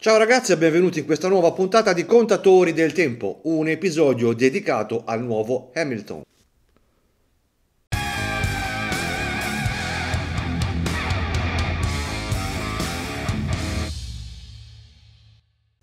Ciao ragazzi e benvenuti in questa nuova puntata di Contatori del Tempo, un episodio dedicato al nuovo Hamilton.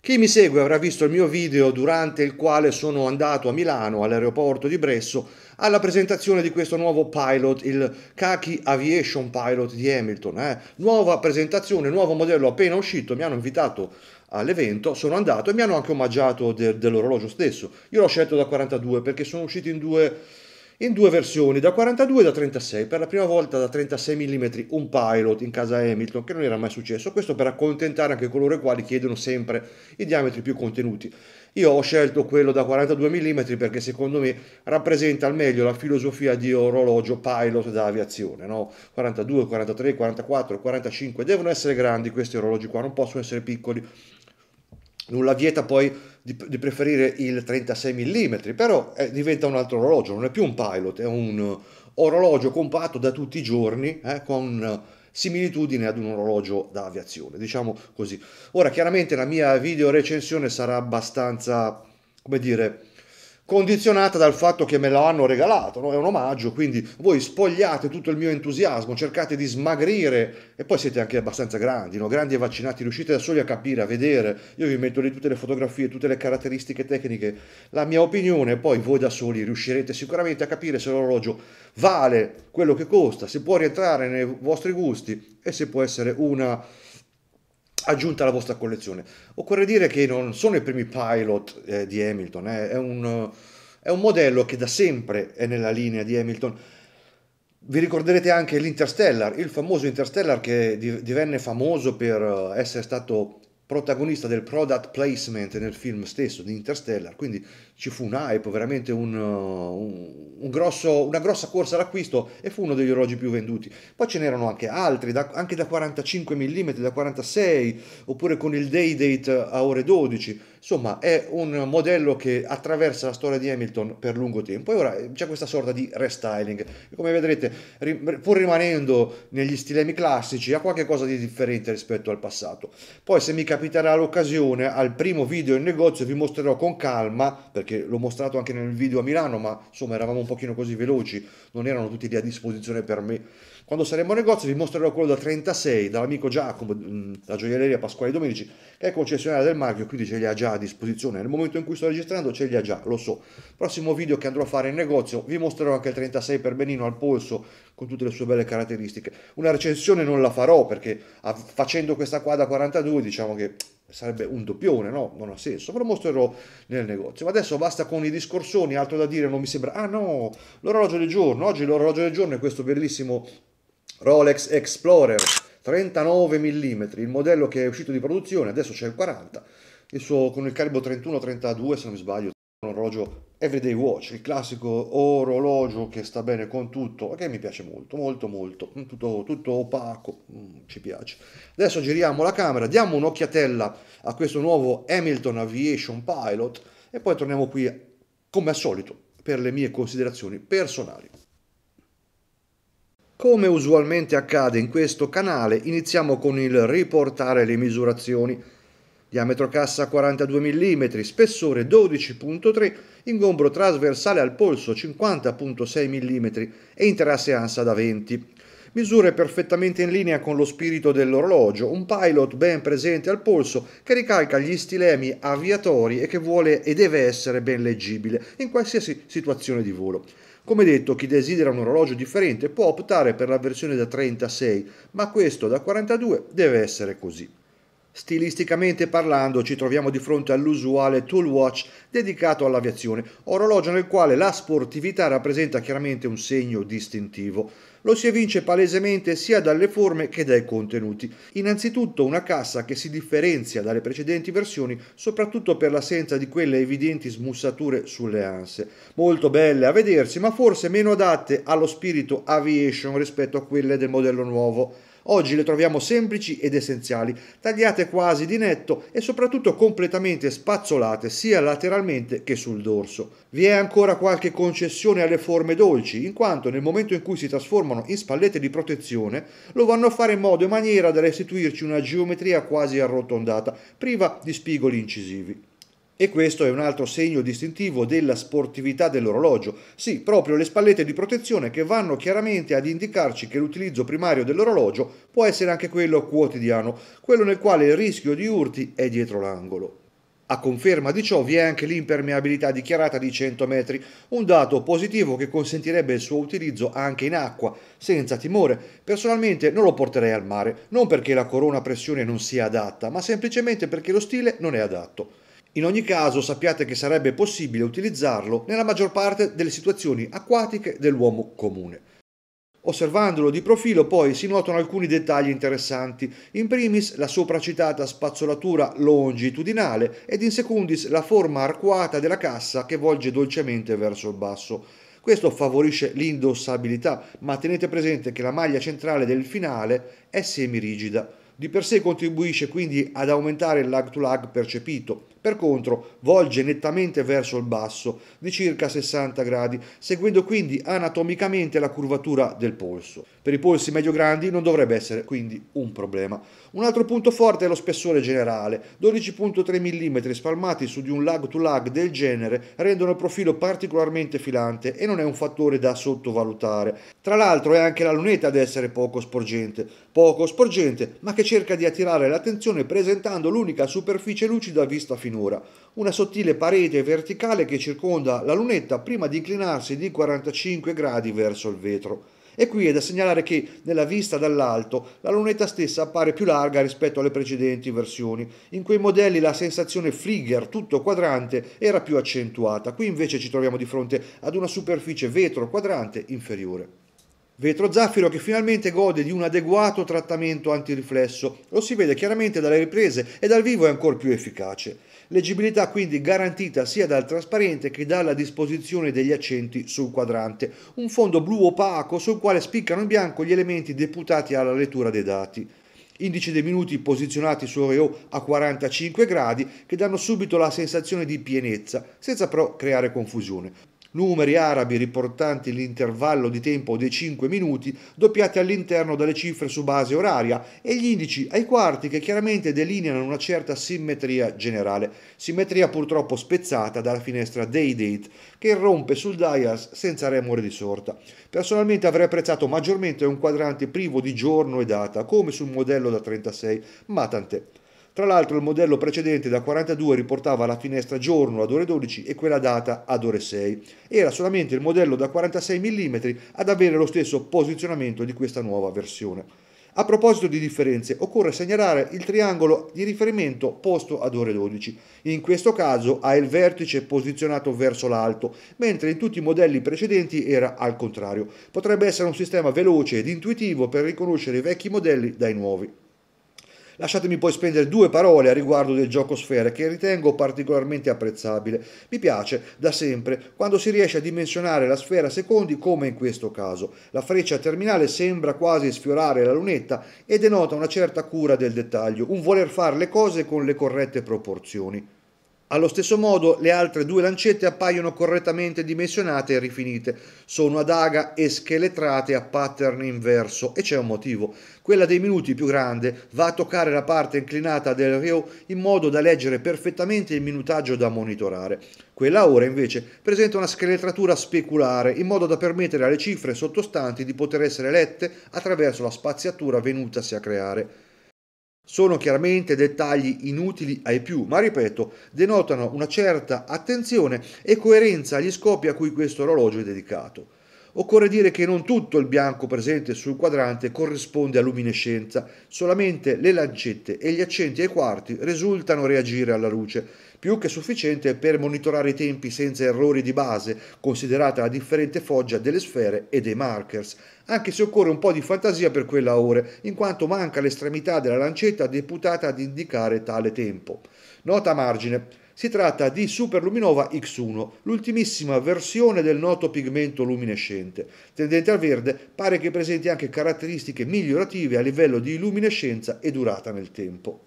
Chi mi segue avrà visto il mio video durante il quale sono andato a Milano all'aeroporto di Bresso alla presentazione di questo nuovo pilot, il Kaki Aviation Pilot di Hamilton. Eh. Nuova presentazione, nuovo modello appena uscito, mi hanno invitato all'evento, sono andato e mi hanno anche omaggiato de- dell'orologio stesso. Io l'ho scelto da 42 perché sono usciti in due, in due versioni, da 42 e da 36, per la prima volta da 36 mm un pilot in casa Hamilton, che non era mai successo, questo per accontentare anche coloro i quali chiedono sempre i diametri più contenuti. Io ho scelto quello da 42 mm perché secondo me rappresenta al meglio la filosofia di orologio pilot da aviazione, no? 42, 43, 44, 45, devono essere grandi questi orologi qua, non possono essere piccoli. Nulla vieta poi di, di preferire il 36 mm, però eh, diventa un altro orologio, non è più un pilot, è un orologio compatto da tutti i giorni, eh, con similitudine ad un orologio da aviazione, diciamo così. Ora chiaramente la mia video recensione sarà abbastanza, come dire, condizionata dal fatto che me l'hanno regalato, no? è un omaggio, quindi voi spogliate tutto il mio entusiasmo, cercate di smagrire e poi siete anche abbastanza grandi, no? grandi e vaccinati, riuscite da soli a capire, a vedere, io vi metto lì tutte le fotografie, tutte le caratteristiche tecniche, la mia opinione, poi voi da soli riuscirete sicuramente a capire se l'orologio vale quello che costa, se può rientrare nei vostri gusti e se può essere una aggiunta alla vostra collezione. Occorre dire che non sono i primi pilot eh, di Hamilton, eh, è, un, è, un, modello che da sempre è nella linea di Hamilton. Vi ricorderete anche l'Interstellar, il famoso Interstellar che divenne famoso per eh, essere stato protagonista del product placement nel film stesso di Interstellar, quindi ci fu un hype, veramente un, uh, un, un grosso, una grossa corsa all'acquisto e fu uno degli orologi più venduti. Poi ce n'erano anche altri, da, anche da 45 mm, da 46, oppure con il Day Date a ore 12 Insomma, è un modello che attraversa la storia di Hamilton per lungo tempo e ora c'è questa sorta di restyling. Come vedrete, pur rimanendo negli stilemi classici, ha qualcosa di differente rispetto al passato. Poi, se mi capiterà l'occasione, al primo video in negozio vi mostrerò con calma, perché l'ho mostrato anche nel video a Milano, ma insomma eravamo un pochino così veloci, non erano tutti lì a disposizione per me. Quando saremo in negozio vi mostrerò quello da 36 dall'amico Giacomo, la gioielleria Pasquale Domenici, che è concessionaria del marchio, quindi ce li ha già disposizione. Nel momento in cui sto registrando ce li ha già, lo so. Prossimo video che andrò a fare in negozio vi mostrerò anche il 36 per benino al polso con tutte le sue belle caratteristiche. Una recensione non la farò perché facendo questa qua da 42 diciamo che sarebbe un doppione, no? Non ha senso, ve lo mostrerò nel negozio. Ma adesso basta con i discorsoni, altro da dire non mi sembra. Ah no, l'orologio del giorno, oggi l'orologio del giorno è questo bellissimo Rolex Explorer 39 mm, il modello che è uscito di produzione, adesso c'è il 40 il suo, con il calibro 31-32 se non mi sbaglio, un orologio everyday watch, il classico orologio che sta bene con tutto, che mi piace molto, molto molto, mm, tutto, tutto opaco, mm, ci piace. Adesso giriamo la camera, diamo un'occhiatella a questo nuovo Hamilton Aviation Pilot e poi torniamo qui come al solito per le mie considerazioni personali. Come usualmente accade in questo canale, iniziamo con il riportare le misurazioni diametro cassa 42 mm, spessore 12.3, ingombro trasversale al polso 50.6 mm e interasse ansa da 20. Misure perfettamente in linea con lo spirito dell'orologio, un pilot ben presente al polso che ricalca gli stilemi aviatori e che vuole e deve essere ben leggibile in qualsiasi situazione di volo. Come detto, chi desidera un orologio differente può optare per la versione da 36, ma questo da 42 deve essere così. Stilisticamente parlando ci troviamo di fronte all'usuale tool watch dedicato all'aviazione, orologio nel quale la sportività rappresenta chiaramente un segno distintivo. Lo si evince palesemente sia dalle forme che dai contenuti. Innanzitutto una cassa che si differenzia dalle precedenti versioni soprattutto per l'assenza di quelle evidenti smussature sulle anse. Molto belle a vedersi ma forse meno adatte allo spirito aviation rispetto a quelle del modello nuovo. Oggi le troviamo semplici ed essenziali, tagliate quasi di netto e soprattutto completamente spazzolate sia lateralmente che sul dorso. Vi è ancora qualche concessione alle forme dolci, in quanto nel momento in cui si trasformano in spallette di protezione, lo vanno a fare in modo e maniera da restituirci una geometria quasi arrotondata, priva di spigoli incisivi. E questo è un altro segno distintivo della sportività dell'orologio. Sì, proprio le spallette di protezione che vanno chiaramente ad indicarci che l'utilizzo primario dell'orologio può essere anche quello quotidiano, quello nel quale il rischio di urti è dietro l'angolo. A conferma di ciò vi è anche l'impermeabilità dichiarata di 100 metri, un dato positivo che consentirebbe il suo utilizzo anche in acqua, senza timore. Personalmente non lo porterei al mare, non perché la corona a pressione non sia adatta, ma semplicemente perché lo stile non è adatto. In ogni caso sappiate che sarebbe possibile utilizzarlo nella maggior parte delle situazioni acquatiche dell'uomo comune. Osservandolo di profilo poi si notano alcuni dettagli interessanti, in primis la sopracitata spazzolatura longitudinale ed in secundis la forma arcuata della cassa che volge dolcemente verso il basso. Questo favorisce l'indossabilità, ma tenete presente che la maglia centrale del finale è semirigida. Di per sé contribuisce quindi ad aumentare il lag to lag percepito, per contro volge nettamente verso il basso di circa 60 gradi, seguendo quindi anatomicamente la curvatura del polso. Per i polsi medio-grandi non dovrebbe essere quindi un problema. Un altro punto forte è lo spessore generale, 12.3 mm spalmati su di un lag to lag del genere rendono il profilo particolarmente filante e non è un fattore da sottovalutare. Tra l'altro è anche la lunetta ad essere poco sporgente, poco sporgente ma che cerca di attirare l'attenzione presentando l'unica superficie lucida vista finora pianura, una sottile parete verticale che circonda la lunetta prima di inclinarsi di 45 gradi verso il vetro. E qui è da segnalare che, nella vista dall'alto, la lunetta stessa appare più larga rispetto alle precedenti versioni. In quei modelli la sensazione fligger, tutto quadrante, era più accentuata. Qui invece ci troviamo di fronte ad una superficie vetro quadrante inferiore. Vetro zaffiro che finalmente gode di un adeguato trattamento antiriflesso, lo si vede chiaramente dalle riprese e dal vivo è ancora più efficace. Leggibilità quindi garantita sia dal trasparente che dalla disposizione degli accenti sul quadrante, un fondo blu opaco sul quale spiccano in bianco gli elementi deputati alla lettura dei dati. Indice dei minuti posizionati su Oreo a 45 gradi che danno subito la sensazione di pienezza, senza però creare confusione numeri arabi riportanti l'intervallo di tempo dei 5 minuti doppiati all'interno delle cifre su base oraria e gli indici ai quarti che chiaramente delineano una certa simmetria generale, simmetria purtroppo spezzata dalla finestra day date che irrompe sul dias senza remore di sorta. Personalmente avrei apprezzato maggiormente un quadrante privo di giorno e data come sul modello da 36, ma tant'è. Tra l'altro il modello precedente da 42 riportava la finestra giorno ad ore 12 e quella data ad ore 6. Era solamente il modello da 46 mm ad avere lo stesso posizionamento di questa nuova versione. A proposito di differenze, occorre segnalare il triangolo di riferimento posto ad ore 12. In questo caso ha il vertice posizionato verso l'alto, mentre in tutti i modelli precedenti era al contrario. Potrebbe essere un sistema veloce ed intuitivo per riconoscere i vecchi modelli dai nuovi. Lasciatemi poi spendere due parole a riguardo del gioco sfere che ritengo particolarmente apprezzabile. Mi piace da sempre quando si riesce a dimensionare la sfera secondi come in questo caso. La freccia terminale sembra quasi sfiorare la lunetta e denota una certa cura del dettaglio, un voler fare le cose con le corrette proporzioni. Allo stesso modo le altre due lancette appaiono correttamente dimensionate e rifinite, sono a daga e scheletrate a pattern inverso e c'è un motivo. Quella dei minuti più grande va a toccare la parte inclinata del reo in modo da leggere perfettamente il minutaggio da monitorare. Quella ora invece presenta una scheletratura speculare in modo da permettere alle cifre sottostanti di poter essere lette attraverso la spaziatura venutasi a creare. Sono chiaramente dettagli inutili ai più, ma ripeto, denotano una certa attenzione e coerenza agli scopi a cui questo orologio è dedicato. Occorre dire che non tutto il bianco presente sul quadrante corrisponde a luminescenza, solamente le lancette e gli accenti ai quarti risultano reagire alla luce, più che sufficiente per monitorare i tempi senza errori di base, considerata la differente foggia delle sfere e dei markers, anche se occorre un po' di fantasia per quella a ore, in quanto manca l'estremità della lancetta deputata ad indicare tale tempo. Nota margine. Si tratta di Superluminova X1, l'ultimissima versione del noto pigmento luminescente. Tendente al verde, pare che presenti anche caratteristiche migliorative a livello di luminescenza e durata nel tempo.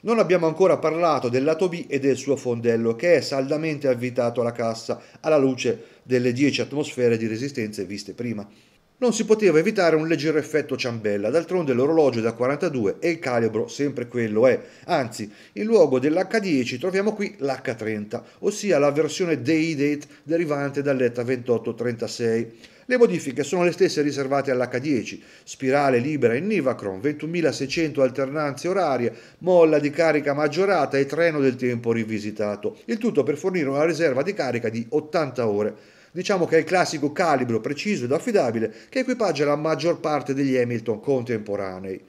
Non abbiamo ancora parlato del lato B e del suo fondello, che è saldamente avvitato alla cassa alla luce delle 10 atmosfere di resistenza viste prima non si poteva evitare un leggero effetto ciambella, d'altronde l'orologio da 42 e il calibro sempre quello è. Anzi, in luogo dell'H10 troviamo qui l'H30, ossia la versione day date derivante dall'ETA 2836. Le modifiche sono le stesse riservate all'H10, spirale libera in Nivacron, 21.600 alternanze orarie, molla di carica maggiorata e treno del tempo rivisitato, il tutto per fornire una riserva di carica di 80 ore. Diciamo che è il classico calibro preciso ed affidabile che equipaggia la maggior parte degli Hamilton contemporanei.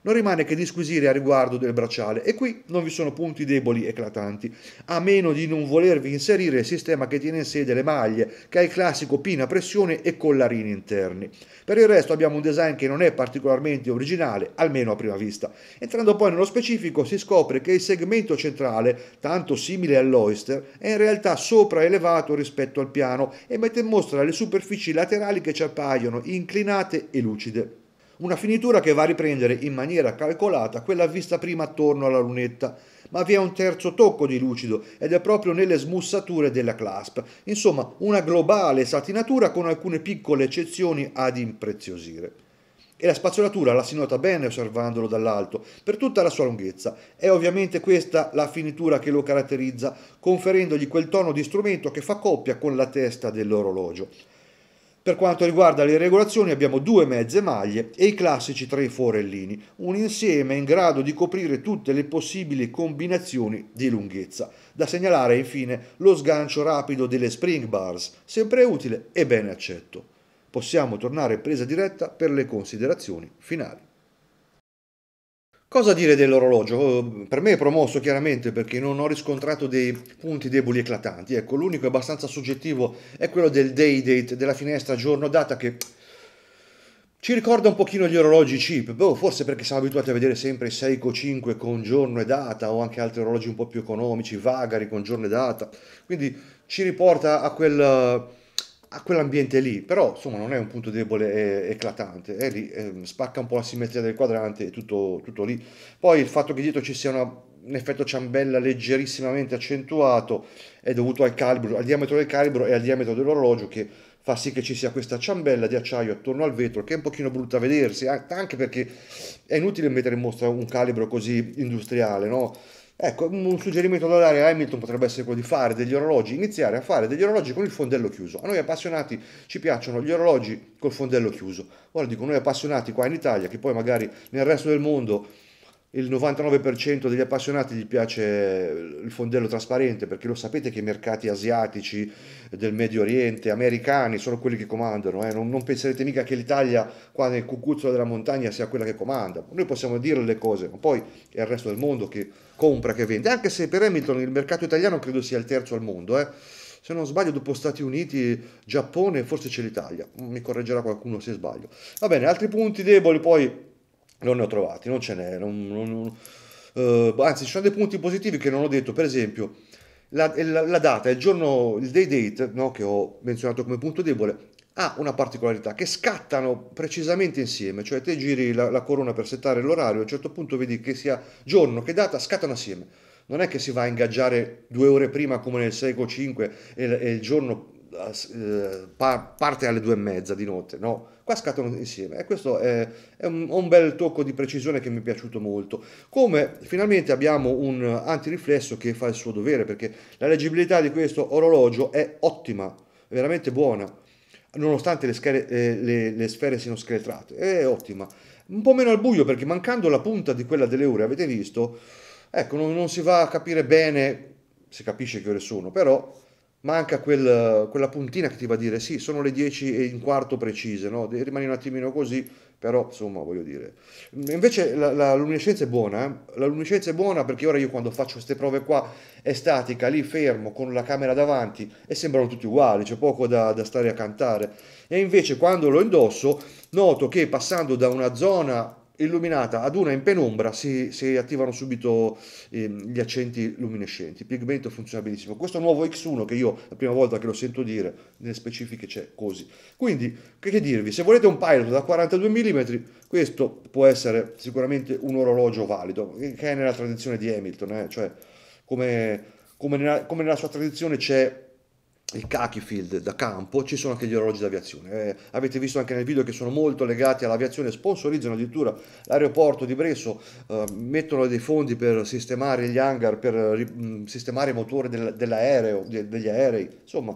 Non rimane che disquisire a riguardo del bracciale e qui non vi sono punti deboli eclatanti, a meno di non volervi inserire il sistema che tiene in sede le maglie, che ha il classico pin a pressione e collarini interni. Per il resto abbiamo un design che non è particolarmente originale, almeno a prima vista. Entrando poi nello specifico si scopre che il segmento centrale, tanto simile all'Oyster, è in realtà sopraelevato rispetto al piano e mette in mostra le superfici laterali che ci appaiono inclinate e lucide. Una finitura che va a riprendere in maniera calcolata quella vista prima attorno alla lunetta, ma vi è un terzo tocco di lucido ed è proprio nelle smussature della clasp. Insomma, una globale satinatura con alcune piccole eccezioni ad impreziosire. E la spazzolatura la si nota bene osservandolo dall'alto, per tutta la sua lunghezza. È ovviamente questa la finitura che lo caratterizza, conferendogli quel tono di strumento che fa coppia con la testa dell'orologio. Per quanto riguarda le regolazioni abbiamo due mezze maglie e i classici tre forellini, un insieme in grado di coprire tutte le possibili combinazioni di lunghezza. Da segnalare infine lo sgancio rapido delle spring bars, sempre utile e bene accetto. Possiamo tornare presa diretta per le considerazioni finali. Cosa dire dell'orologio? Eh, per me è promosso chiaramente perché non ho riscontrato dei punti deboli eclatanti. Ecco, l'unico abbastanza soggettivo è quello del day date, della finestra giorno data che ci ricorda un pochino gli orologi cheap, boh, forse perché siamo abituati a vedere sempre 6 o 5 con giorno e data o anche altri orologi un po' più economici, vagari con giorno e data. Quindi ci riporta a quel a quell'ambiente lì, però insomma non è un punto debole eclatante, eh, lì, eh, spacca un po' la simmetria del quadrante e tutto, tutto, lì. Poi il fatto che dietro ci sia una, un effetto ciambella leggerissimamente accentuato è dovuto al calibro, al diametro del calibro e al diametro dell'orologio che fa sì che ci sia questa ciambella di acciaio attorno al vetro che è un pochino brutta a vedersi, anche perché è inutile mettere in mostra un calibro così industriale, no? Ecco, un suggerimento da dare a Hamilton potrebbe essere quello di fare degli orologi, iniziare a fare degli orologi con il fondello chiuso. A noi appassionati ci piacciono gli orologi col fondello chiuso. Ora dico noi appassionati qua in Italia, che poi magari nel resto del mondo il 99% degli appassionati gli piace il fondello trasparente perché lo sapete che i mercati asiatici del Medio Oriente, americani, sono quelli che comandano. Eh? Non, non, penserete mica che l'Italia qua nel cucuzzolo della montagna sia quella che comanda. Noi possiamo dire le cose, ma poi è il resto del mondo che compra, che vende. Anche se per Hamilton il mercato italiano credo sia il terzo al mondo. Eh? Se non sbaglio, dopo Stati Uniti, Giappone, forse c'è l'Italia. Mi correggerà qualcuno se sbaglio. Va bene, altri punti deboli poi non ne ho trovati, non ce n'è. Non, non, eh, anzi, ci sono dei punti positivi che non ho detto, per esempio la, eh, la, la data, il giorno, il day date, no, che ho menzionato come punto debole, ha una particolarità che scattano precisamente insieme, cioè te giri la, la corona per settare l'orario, a un certo punto vedi che sia giorno che data scattano assieme. Non è che si va a ingaggiare due ore prima come nel 6 o 5 e, e il giorno eh, parte alle due e mezza di notte, no? Qua scattano insieme e questo è, è un, un, bel tocco di precisione che mi è piaciuto molto. Come finalmente abbiamo un antiriflesso che fa il suo dovere perché la leggibilità di questo orologio è ottima, veramente buona, nonostante le, schere, eh, le, le sfere siano scheletrate, è ottima. Un po' meno al buio perché mancando la punta di quella delle ore, avete visto? Ecco, non, non si va a capire bene, si capisce che ore sono, però manca quel, quella puntina che ti va a dire sì, sono le 10 e un quarto precise, no? rimani un attimino così, però insomma voglio dire. Mm, invece la, la luminescenza è buona, eh? la luminescenza è buona perché ora io quando faccio queste prove qua è statica, lì fermo con la camera davanti e sembrano tutti uguali, c'è poco da, da stare a cantare. E invece quando lo indosso noto che passando da una zona illuminata ad una in penombra si, si attivano subito eh, gli accenti luminescenti. Il pigmento funziona benissimo. Questo nuovo X1 che io la prima volta che lo sento dire nelle specifiche c'è così. Quindi che, che dirvi, se volete un pilot da 42 mm, questo può essere sicuramente un orologio valido, eh, che è nella tradizione di Hamilton, eh? cioè come, come, nella, come nella sua tradizione c'è il field da campo, ci sono anche gli orologi d'aviazione. Eh, avete visto anche nel video che sono molto legati all'aviazione, sponsorizzano addirittura l'aeroporto di Bresso, eh, mettono dei fondi per sistemare gli hangar, per mh, sistemare i motori del, dell'aereo, de, degli aerei, insomma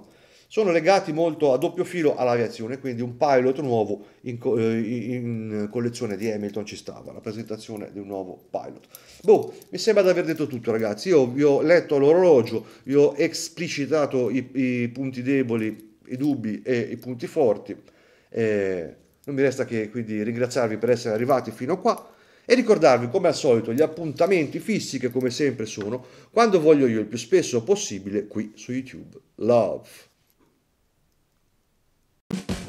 sono legati molto a doppio filo all'aviazione, quindi un pilot nuovo in, co- eh, in, collezione di Hamilton ci stava, la presentazione di un nuovo pilot. Boh, mi sembra di aver detto tutto ragazzi, io vi ho letto l'orologio, vi ho esplicitato i, i punti deboli, i dubbi e i punti forti, eh, non mi resta che quindi ringraziarvi per essere arrivati fino a qua. E ricordarvi, come al solito, gli appuntamenti fissi che come sempre sono, quando voglio io il più spesso possibile, qui su YouTube. Love! thank you